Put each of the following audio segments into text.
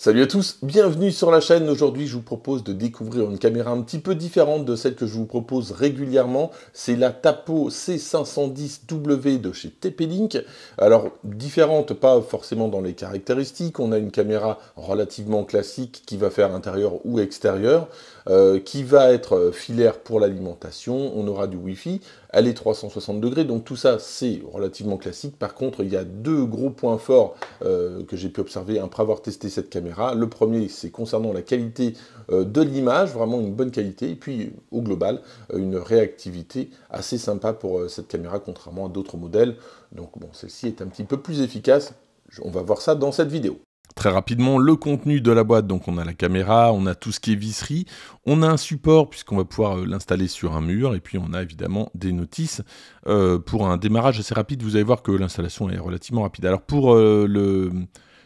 Salut à tous, bienvenue sur la chaîne. Aujourd'hui, je vous propose de découvrir une caméra un petit peu différente de celle que je vous propose régulièrement. C'est la Tapo C510W de chez TP-Link. Alors, différente, pas forcément dans les caractéristiques. On a une caméra relativement classique qui va faire intérieur ou extérieur, euh, qui va être filaire pour l'alimentation. On aura du Wi-Fi elle est 360 degrés, donc tout ça c'est relativement classique. Par contre, il y a deux gros points forts euh, que j'ai pu observer après avoir testé cette caméra. Le premier, c'est concernant la qualité euh, de l'image, vraiment une bonne qualité, et puis au global, euh, une réactivité assez sympa pour cette caméra, contrairement à d'autres modèles. Donc bon, celle-ci est un petit peu plus efficace, on va voir ça dans cette vidéo. Très rapidement, le contenu de la boîte, donc on a la caméra, on a tout ce qui est visserie, on a un support puisqu'on va pouvoir euh, l'installer sur un mur, et puis on a évidemment des notices. Euh, pour un démarrage assez rapide, vous allez voir que l'installation est relativement rapide. Alors pour euh, le,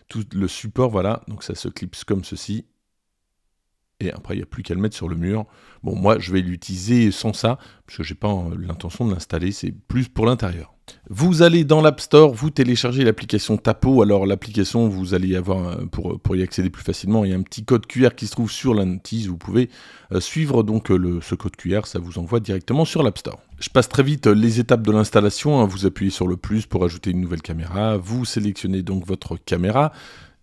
tout le support, voilà, donc ça se clipse comme ceci, et après il n'y a plus qu'à le mettre sur le mur. Bon, moi je vais l'utiliser sans ça, puisque n'ai pas euh, l'intention de l'installer, c'est plus pour l'intérieur. Vous allez dans l'App Store, vous téléchargez l'application Tapo. Alors l'application, vous allez y avoir euh, pour, euh, pour, y accéder plus facilement, il y a un petit code QR qui se trouve sur la notice. Vous pouvez suivre donc ce code QR, ça vous envoie directement sur l'App Store. Je passe très vite les étapes de l'installation. Hein. Vous appuyez sur le plus pour ajouter une nouvelle caméra. Vous sélectionnez donc votre caméra.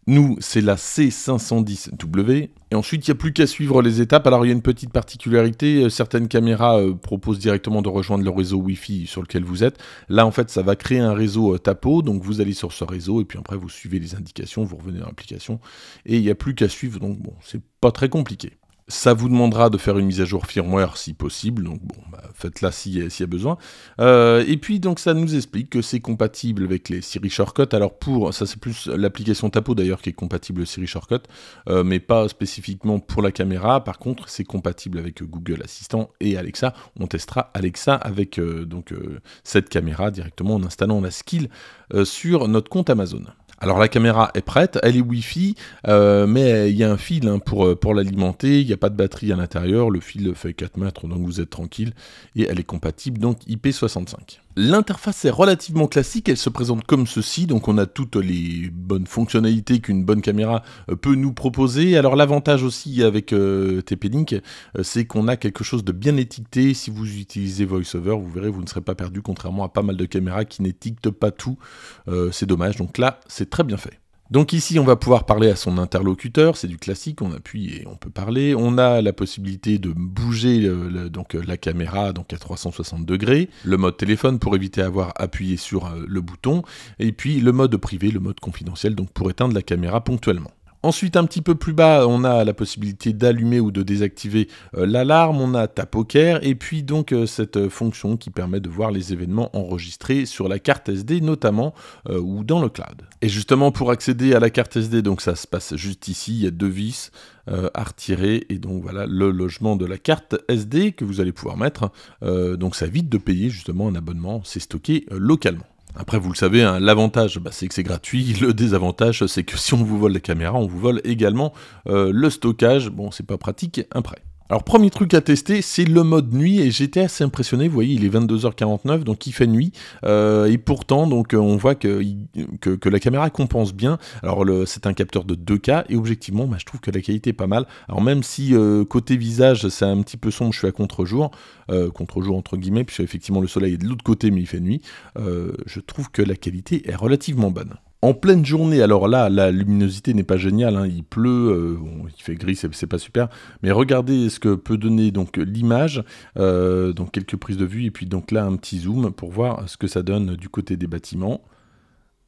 Nous, c'est la C510W. Et ensuite, il n'y a plus qu'à suivre les étapes. Alors, il y a une petite particularité. Euh, certaines caméras euh, proposent directement de rejoindre le réseau Wi-Fi sur lequel vous êtes. Là, en fait, ça va créer un réseau euh, TAPO. Donc, vous allez sur ce réseau et puis après, vous suivez les indications, vous revenez dans l'application. Et il n'y a plus qu'à suivre. Donc, bon, c'est pas très compliqué. Ça vous demandera de faire une mise à jour firmware si possible, donc bon, bah, faites-la euh, s'il y a besoin. Euh, et puis donc ça nous explique que c'est compatible avec les Siri Shortcuts. Alors pour, ça c'est plus l'application Tapo d'ailleurs qui est compatible Siri Shortcut, euh, mais pas spécifiquement pour la caméra. Par contre, c'est compatible avec Google Assistant et Alexa. On testera Alexa avec donc cette caméra directement en installant la skill sur notre compte Amazon. Alors la caméra est prête, elle est Wi-Fi, euh, mais il y a un fil hein, pour, euh, pour l'alimenter, il n'y a pas de batterie à l'intérieur, le fil fait 4 mètres, donc vous êtes tranquille, et elle est compatible donc IP65. L'interface est relativement classique, elle se présente comme ceci, donc on a toutes les bonnes fonctionnalités qu'une bonne caméra euh, peut nous proposer. Alors l'avantage aussi avec euh, TP-Link, euh, c'est qu'on a quelque chose de bien étiqueté. Si vous utilisez VoiceOver, vous verrez, vous ne serez pas perdu, contrairement à pas mal de caméras qui n'étiquetent pas tout. c'est dommage, donc là, c'est très bien fait. Donc ici, on va pouvoir parler à son interlocuteur, c'est du classique, on appuie et on peut parler. On a la possibilité de bouger euh, donc euh, la caméra donc à 360 degrés, le mode téléphone pour éviter d'avoir appuyé sur euh, le bouton, et puis le mode privé, le mode confidentiel, donc pour éteindre la caméra ponctuellement. Ensuite, un petit peu plus bas, on a la possibilité d'allumer ou de désactiver euh, l'alarme, on a Tap Poker, et puis donc euh, cette euh, fonction qui permet de voir les événements enregistrés sur la carte SD notamment, ou dans le cloud. Et justement, pour accéder à la carte SD, donc ça se passe juste ici, il y a deux vis à retirer, et donc voilà le logement de la carte SD que vous allez pouvoir mettre, donc ça évite de payer justement un abonnement, c'est stocké localement. Après, vous le savez, hein, l'avantage, bah, c'est que c'est gratuit. Le désavantage, c'est que si on vous vole la caméra, on vous vole également euh, le stockage. Bon, c'est pas pratique, après alors, premier truc à tester, c'est le mode nuit, et j'étais assez impressionné, vous voyez, il est 22h49, donc il fait nuit, euh, et pourtant, donc, euh, on voit que, que, la caméra compense bien. Alors, c'est un capteur de 2K, et objectivement, bah, je trouve que la qualité est pas mal. Alors, même si euh, côté visage, c'est un petit peu sombre, je suis à contre-jour, contre-jour entre guillemets, puisque effectivement, le soleil est de l'autre côté, mais il fait nuit, je trouve que la qualité est relativement bonne. En pleine journée, alors là, la luminosité n'est pas géniale, hein. il pleut, euh, il fait gris, c'est pas super, mais regardez ce que peut donner donc l'image, euh, donc quelques prises de vue, et puis donc là un petit zoom pour voir ce que ça donne du côté des bâtiments.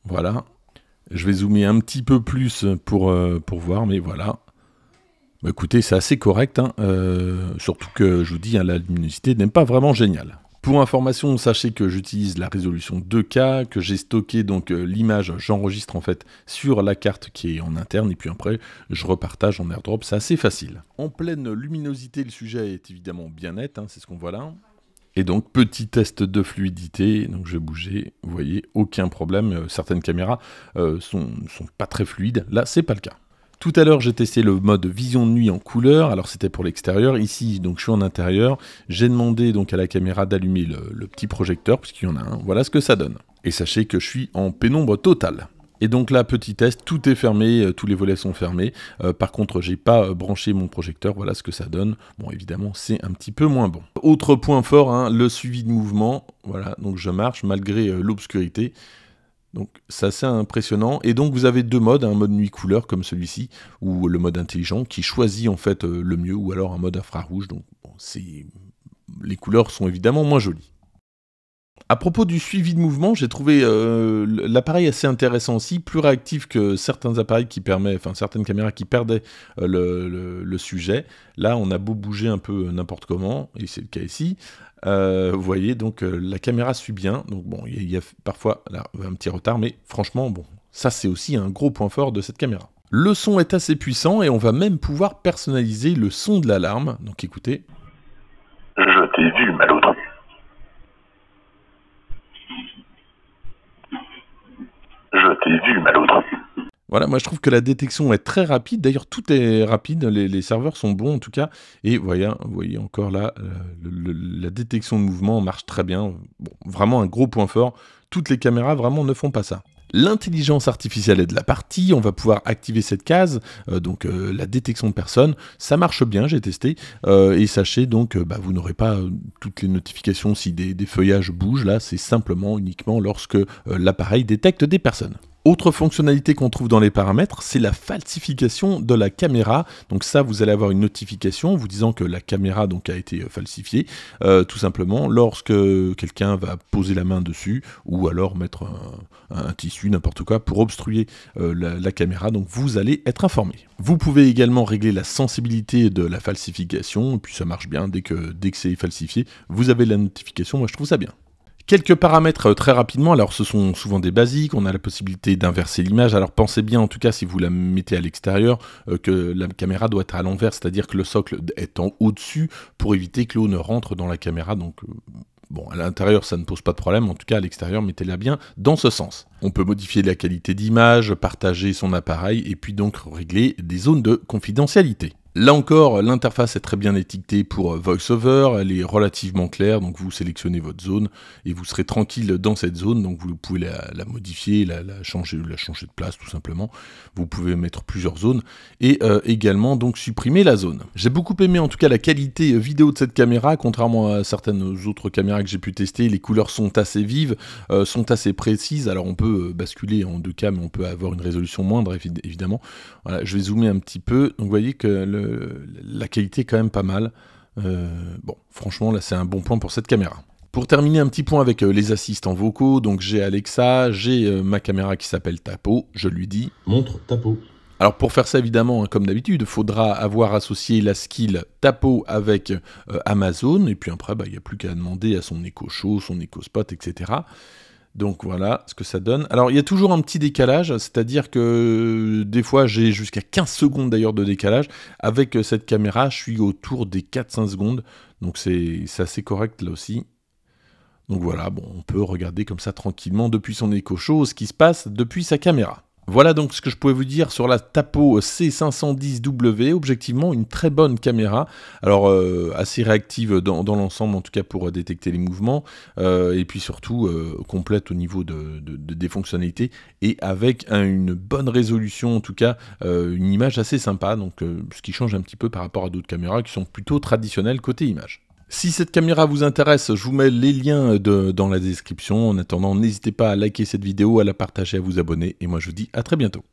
Voilà, je vais zoomer un petit peu plus pour, euh, pour voir, mais voilà. Bah, écoutez, c'est assez correct, hein. surtout que je vous dis, hein, la luminosité n'est pas vraiment géniale. Pour information, sachez que j'utilise la résolution 2K, que j'ai stocké donc euh, l'image, j'enregistre en fait sur la carte qui est en interne et puis après je repartage en airdrop, c'est assez facile. En pleine luminosité, le sujet est évidemment bien net, hein, c'est ce qu'on voit là. Et donc, petit test de fluidité. Donc, je vais bouger. Vous voyez, aucun problème. Euh, certaines caméras ne euh, sont, sont pas très fluides. Là, c'est pas le cas. Tout à l'heure, j'ai testé le mode vision de nuit en couleur. Alors, c'était pour l'extérieur. Ici, donc, je suis en intérieur. J'ai demandé donc à la caméra d'allumer le, petit projecteur, puisqu'il y en a un. Voilà ce que ça donne. Et sachez que je suis en pénombre totale. Et donc là, petit test, tout est fermé, euh, tous les volets sont fermés. Euh, par contre, j'ai pas euh, branché mon projecteur, voilà ce que ça donne. Bon, évidemment, c'est un petit peu moins bon. Autre point fort, hein, le suivi de mouvement. Voilà, donc je marche malgré l'obscurité. Donc c'est assez impressionnant. Et donc vous avez deux modes, un mode nuit couleur comme celui-ci, ou le mode intelligent qui choisit en fait euh, le mieux, ou alors un mode infrarouge. Donc bon, les couleurs sont évidemment moins jolies. À propos du suivi de mouvement, j'ai trouvé euh, l'appareil assez intéressant aussi, plus réactif que certains appareils qui permettent, enfin certaines caméras qui perdaient euh, le, sujet. Là, on a beau bouger un peu n'importe comment, et c'est le cas ici. Euh, vous voyez, donc la caméra suit bien. Donc bon, il y, a parfois un petit retard, mais franchement, bon, ça c'est aussi un gros point fort de cette caméra. Le son est assez puissant et on va même pouvoir personnaliser le son de l'alarme. Donc écoutez. Je t'ai vu, malotru. Voilà, moi je trouve que la détection est très rapide. D'ailleurs, tout est rapide. Les, serveurs sont bons en tout cas. Et voyez, vous voyez encore là, euh, la détection de mouvement marche très bien. vraiment un gros point fort. Toutes les caméras vraiment ne font pas ça. L'intelligence artificielle est de la partie, on va pouvoir activer cette case, euh, donc euh, la détection de personnes, ça marche bien, j'ai testé, euh, et sachez donc, bah, vous n'aurez pas toutes les notifications si des feuillages bougent, là c'est simplement uniquement lorsque l'appareil détecte des personnes. Autre fonctionnalité qu'on trouve dans les paramètres, c'est la falsification de la caméra. Donc ça, vous allez avoir une notification vous disant que la caméra donc, a été euh, falsifiée, euh, tout simplement lorsque quelqu'un va poser la main dessus ou alors mettre un, tissu, n'importe quoi, pour obstruer euh, la, caméra. Donc vous allez être informé. Vous pouvez également régler la sensibilité de la falsification, et puis ça marche bien, dès que, dès que c'est falsifié, vous avez la notification, moi je trouve ça bien. Quelques paramètres euh, très rapidement, alors ce sont souvent des basiques, on a la possibilité d'inverser l'image, alors pensez bien en tout cas si vous la mettez à l'extérieur euh, que la caméra doit être à l'envers, c'est-à-dire que le socle est en haut dessus pour éviter que l'eau ne rentre dans la caméra, donc euh, Bon, à l'intérieur, ça ne pose pas de problème. En tout cas, à l'extérieur, mettez-la bien dans ce sens. On peut modifier la qualité d'image, partager son appareil et puis donc régler des zones de confidentialité. Là encore, l'interface est très bien étiquetée pour euh, VoiceOver, elle est relativement claire, donc vous sélectionnez votre zone et vous serez tranquille dans cette zone, donc vous pouvez la, modifier, la, changer, la changer de place tout simplement. Vous pouvez mettre plusieurs zones et euh, également donc supprimer la zone. J'ai beaucoup aimé en tout cas la qualité euh, vidéo de cette caméra, contrairement à certaines autres caméras que j'ai pu tester, les couleurs sont assez vives, sont assez précises, alors on peut basculer en deux cas mais on peut avoir une résolution moindre évidemment. Voilà, je vais zoomer un petit peu, donc vous voyez que le euh, la qualité est quand même pas mal. Euh, bon, franchement, là, c'est un bon point pour cette caméra. Pour terminer, un petit point avec euh, les assistants vocaux. Donc, j'ai Alexa, j'ai ma caméra qui s'appelle Tapo. Je lui dis Montre Tapo. Alors, pour faire ça, évidemment, hein, comme d'habitude, il faudra avoir associé la skill Tapo avec Amazon. Et puis après, bah, il n'y a plus qu'à demander à son Echo Show, son Echo Spot, etc. Donc voilà ce que ça donne. Alors il y a toujours un petit décalage, c'est-à-dire que euh, des fois j'ai jusqu'à 15 secondes d'ailleurs de décalage. Avec euh, cette caméra, je suis autour des 4-5 secondes. Donc c'est assez correct là aussi. Donc voilà, bon, on peut regarder comme ça tranquillement depuis son écho show ce qui se passe depuis sa caméra. Voilà donc ce que je pouvais vous dire sur la Tapo C510W, objectivement une très bonne caméra, alors euh, assez réactive dans, l'ensemble en tout cas pour détecter les mouvements, euh, et puis surtout euh, complète au niveau des fonctionnalités, et avec une bonne résolution en tout cas, une image assez sympa, donc ce qui change un petit peu par rapport à d'autres caméras qui sont plutôt traditionnelles côté image. Si cette caméra vous intéresse, je vous mets les liens dans la description. En attendant, n'hésitez pas à liker cette vidéo, à la partager, à vous abonner. Et moi, je vous dis à très bientôt.